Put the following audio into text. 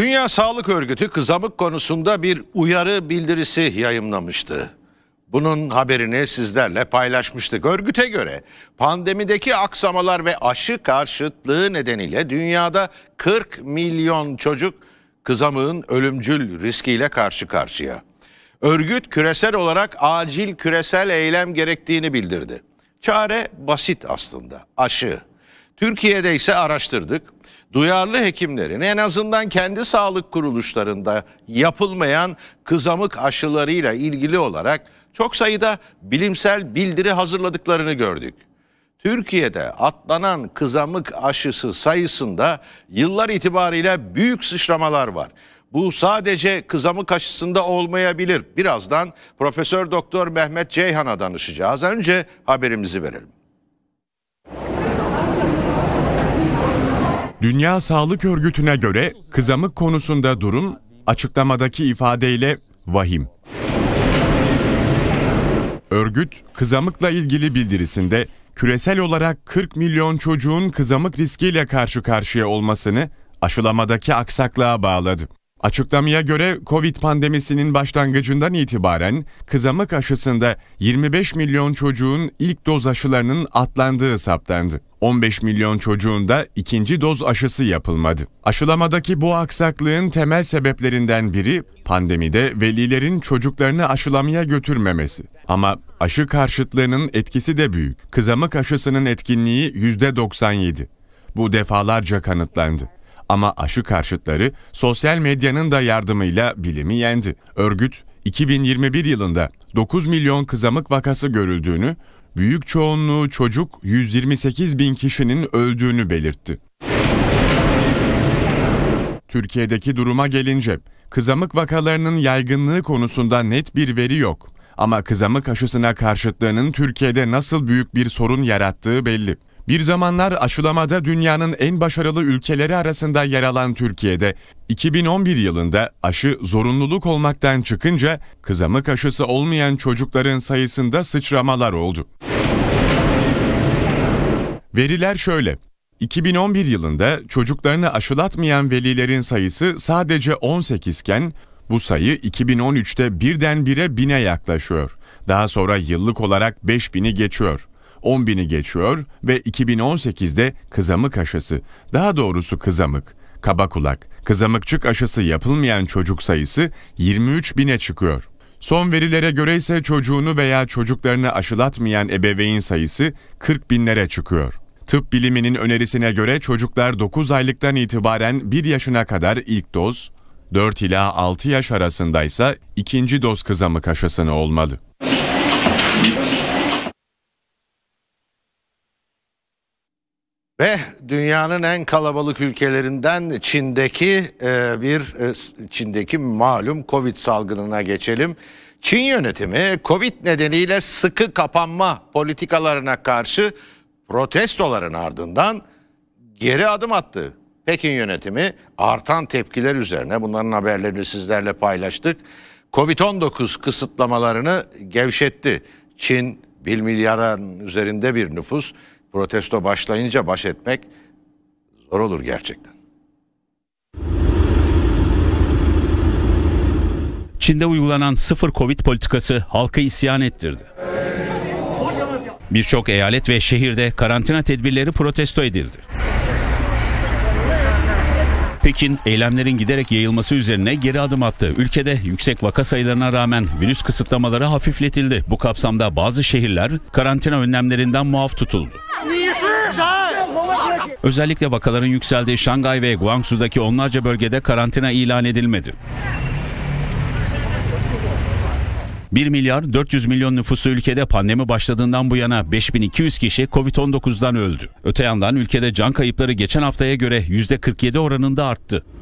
Dünya Sağlık Örgütü kızamık konusunda bir uyarı bildirisi yayımlamıştı. Bunun haberini sizlerle paylaşmıştık. Örgüte göre pandemideki aksamalar ve aşı karşıtlığı nedeniyle dünyada 40 milyon çocuk kızamığın ölümcül riskiyle karşı karşıya. Örgüt küresel olarak acil küresel eylem gerektiğini bildirdi. Çare basit aslında aşı. Türkiye'de ise araştırdık duyarlı hekimlerin en azından kendi sağlık kuruluşlarında yapılmayan kızamık aşılarıyla ilgili olarak çok sayıda bilimsel bildiri hazırladıklarını gördük. Türkiye'de atlanan kızamık aşısı sayısında yıllar itibariyle büyük sıçramalar var. Bu sadece kızamık aşısında olmayabilir. Birazdan Profesör Doktor Mehmet Ceyhan'a danışacağız. Önce haberimizi verelim. Dünya Sağlık Örgütü'ne göre kızamık konusunda durum açıklamadaki ifadeyle vahim. Örgüt, kızamıkla ilgili bildirisinde küresel olarak 40 milyon çocuğun kızamık riskiyle karşı karşıya olmasını aşılamadaki aksaklığa bağladı. Açıklamaya göre Covid pandemisinin başlangıcından itibaren kızamık aşısında 25 milyon çocuğun ilk doz aşılarının atlandığı saptandı. 15 milyon çocuğun da ikinci doz aşısı yapılmadı. Aşılamadaki bu aksaklığın temel sebeplerinden biri pandemide velilerin çocuklarını aşılamaya götürmemesi. Ama aşı karşıtlığının etkisi de büyük. Kızamık aşısının etkinliği %97. Bu defalarca kanıtlandı. Ama aşı karşıtları sosyal medyanın da yardımıyla bilimi yendi. Örgüt 2021 yılında 9 milyon kızamık vakası görüldüğünü, büyük çoğunluğu çocuk 128 bin kişinin öldüğünü belirtti. Türkiye'deki duruma gelince kızamık vakalarının yaygınlığı konusunda net bir veri yok. Ama kızamık aşısına karşıtlığının Türkiye'de nasıl büyük bir sorun yarattığı belli. Bir zamanlar aşılamada dünyanın en başarılı ülkeleri arasında yer alan Türkiye'de 2011 yılında aşı zorunluluk olmaktan çıkınca kızamık aşısı olmayan çocukların sayısında sıçramalar oldu. Veriler şöyle. 2011 yılında çocuklarını aşılatmayan velilerin sayısı sadece 18 iken bu sayı 2013'te birden bire bine yaklaşıyor. Daha sonra yıllık olarak 5000'i geçiyor. 10.000'i geçiyor ve 2018'de kızamık aşısı, daha doğrusu kızamık, kaba kulak, kızamıkçık aşısı yapılmayan çocuk sayısı 23 bine çıkıyor. Son verilere göre ise çocuğunu veya çocuklarını aşılatmayan ebeveyn sayısı 40 binlere çıkıyor. Tıp biliminin önerisine göre çocuklar 9 aylıktan itibaren 1 yaşına kadar ilk doz, 4 ila 6 yaş arasında ise ikinci doz kızamık aşısını olmalı. Ve dünyanın en kalabalık ülkelerinden Çin'deki e, bir e, Çin'deki malum Covid salgınına geçelim. Çin yönetimi Covid nedeniyle sıkı kapanma politikalarına karşı protestoların ardından geri adım attı. Pekin yönetimi artan tepkiler üzerine bunların haberlerini sizlerle paylaştık. Covid-19 kısıtlamalarını gevşetti. Çin bir milyarın üzerinde bir nüfus protesto başlayınca baş etmek zor olur gerçekten. Çin'de uygulanan sıfır Covid politikası halkı isyan ettirdi. Birçok eyalet ve şehirde karantina tedbirleri protesto edildi. Pekin eylemlerin giderek yayılması üzerine geri adım attı. Ülkede yüksek vaka sayılarına rağmen virüs kısıtlamaları hafifletildi. Bu kapsamda bazı şehirler karantina önlemlerinden muaf tutuldu. Özellikle vakaların yükseldiği Şangay ve Guangzhou'daki onlarca bölgede karantina ilan edilmedi. 1 milyar 400 milyon nüfusu ülkede pandemi başladığından bu yana 5200 kişi COVID-19'dan öldü. Öte yandan ülkede can kayıpları geçen haftaya göre %47 oranında arttı.